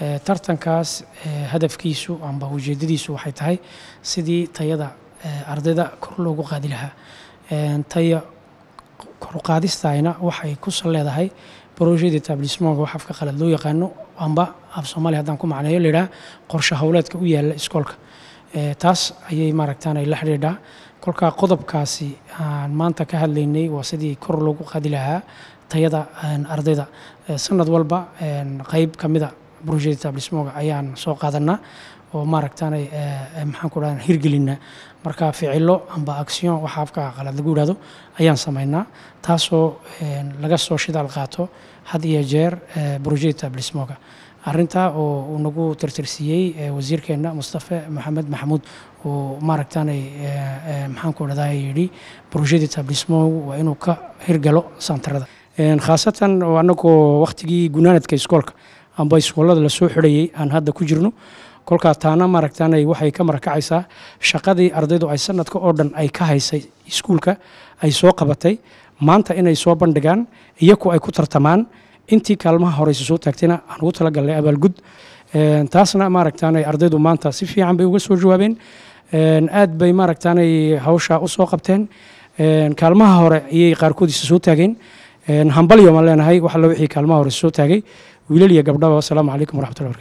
tartankaas hadafkiisu amba ujeedadiisu waxay tahay sidii tayada ardayda kor loogu qaadi lahaa taya koruqaadistayna waxay ku salleedahay brojedi tablismonga wax afka qalad loo yaqaano amba af soomaaliya haddaan ku macneeyo layidhaha qorshe howleedka u yaala iskoolka taas ayay maaragtaan ay la xidhiidhaa kolkaa qodobkaasi aan maanta ka hadlaynay waa sidii kor loogu qaadi lahaa tayada ardayda sanad walba qeyb ka mida brojecta dhismooga ayaan soo qaadanaa oo maaragtaanay eh, eh, maxaan ku dhaha hirgelinaa marka ficilo amba action waxa afka qalad lagu yidhahdo ayaan sameynaa taasoo eh, laga soo shidaal qaato had iyo jeer brojecta dhismooga arintaa oo uu nagu tirtirsiiyey wasiirkeenna mustafe maxamed maxamuud oo maaragtaanay maxaan ku dhahdaa yidhi brojecta dhismoogu waa inuu ka hirgalo santarada khaasatan annagoo wakhtigii gunaanadka iskoolka amba iskuullada lasoo xidhayay aan hadda ku jirno kolkaa taana maaragtaanay waxay ka marakacaysaa shaqadii ardaydu ay sanadka oo dhan ay ka haysay iskuulka ay soo qabatay maanta inay soo bandhigaan iyaku ay ku tartamaan intii kaalmaha horeyse soo taagtayna aan ugu talagalnay abaalgud taasna maaragtaanay ardaydu maanta si fiican bay uga soo jawaabeen aad bay maaragtaanay hawshaa u qabteen kaalmaha hore ayay qaarkoodiisa soo taageen hambalyo maan leenahay wax alla wixii kaalmaha hore soo taagay wiilal iyo gabdhaba asalaamu calaykum waraxmatullahi warkatu